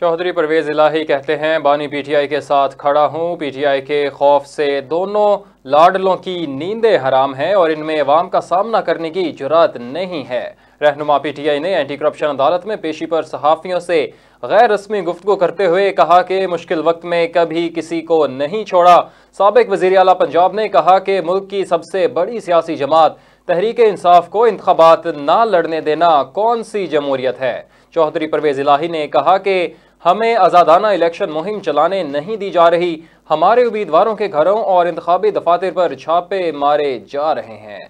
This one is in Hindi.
चौधरी परवेज़ इलाही कहते हैं बानी पीटीआई के साथ खड़ा हूँ पीटीआई के खौफ से दोनों लाडलों की नींदें हराम हैं और इनमें अवाम का सामना करने की जरूरत नहीं है रहनुमा पीटीआई ने एंटी करप्शन अदालत में पेशी पर सहाफ़ियों से गैर रस्मी गुफ्तु करते हुए कहा कि मुश्किल वक्त में कभी किसी को नहीं छोड़ा सबक वजी अला पंजाब ने कहा कि मुल्क की सबसे बड़ी सियासी जमात तहरीक इंसाफ को इंतबात ना लड़ने देना कौन सी जमहूरियत है चौधरी परवेज़ इलाही ने कहा कि हमें आज़ादाना इलेक्शन मुहिम चलाने नहीं दी जा रही हमारे उम्मीदवारों के घरों और इंतबी दफातर पर छापे मारे जा रहे हैं